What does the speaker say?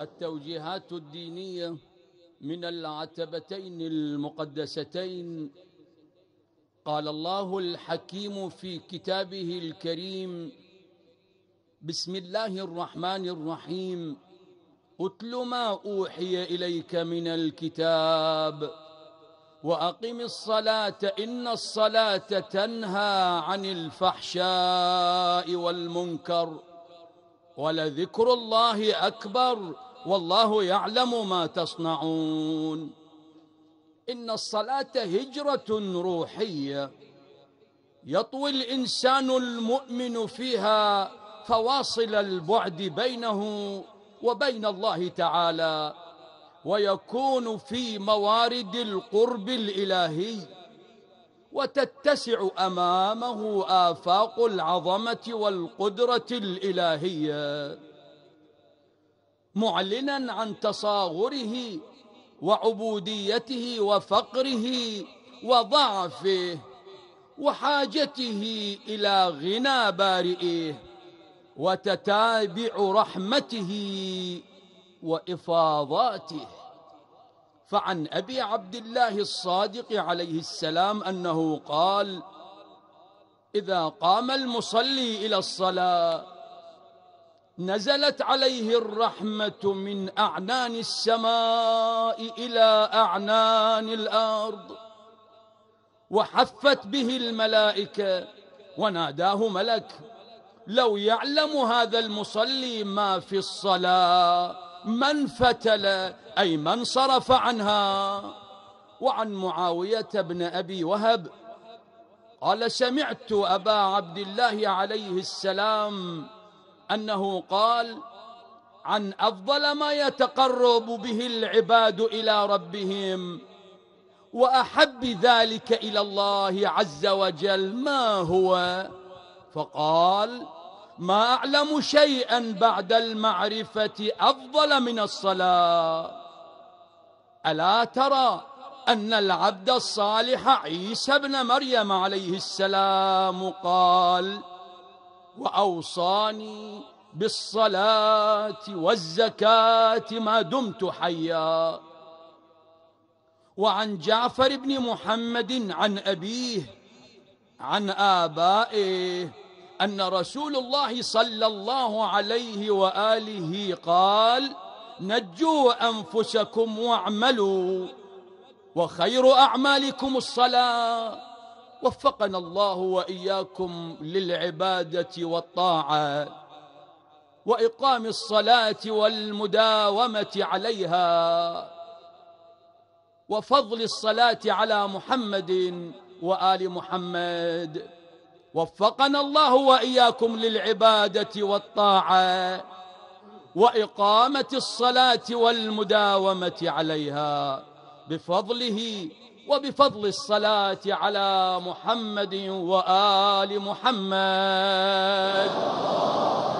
التوجيهات الدينية من العتبتين المقدستين قال الله الحكيم في كتابه الكريم بسم الله الرحمن الرحيم اتل ما أوحي إليك من الكتاب وأقم الصلاة إن الصلاة تنهى عن الفحشاء والمنكر ولذكر الله أكبر والله يعلم ما تصنعون إن الصلاة هجرة روحية يطوي الإنسان المؤمن فيها فواصل البعد بينه وبين الله تعالى ويكون في موارد القرب الإلهي وتتسع أمامه آفاق العظمة والقدرة الإلهية معلنا عن تصاغره وعبوديته وفقره وضعفه وحاجته إلى غنى بارئه وتتابع رحمته وإفاضاته فعن أبي عبد الله الصادق عليه السلام أنه قال إذا قام المصلي إلى الصلاة نزلت عليه الرحمة من أعنان السماء إلى أعنان الأرض وحفت به الملائكة وناداه ملك لو يعلم هذا المصلي ما في الصلاة من فتل أي من صرف عنها وعن معاوية بن أبي وهب قال سمعت أبا عبد الله عليه السلام أنه قال عن أفضل ما يتقرب به العباد إلى ربهم وأحب ذلك إلى الله عز وجل ما هو فقال ما أعلم شيئا بعد المعرفة أفضل من الصلاة ألا ترى أن العبد الصالح عيسى بن مريم عليه السلام قال وأوصاني بالصلاة والزكاة ما دمت حيا وعن جعفر بن محمد عن أبيه عن آبائه أن رسول الله صلى الله عليه وآله قال نجوا أنفسكم واعملوا وخير أعمالكم الصلاة وفقنا الله وإياكم للعبادة والطاعة وإقام الصلاة والمداومة عليها وفضل الصلاة على محمد وآل محمد وفقنا الله وإياكم للعبادة والطاعة وإقامة الصلاة والمداومة عليها بفضله وبفضل الصلاة على محمد وآل محمد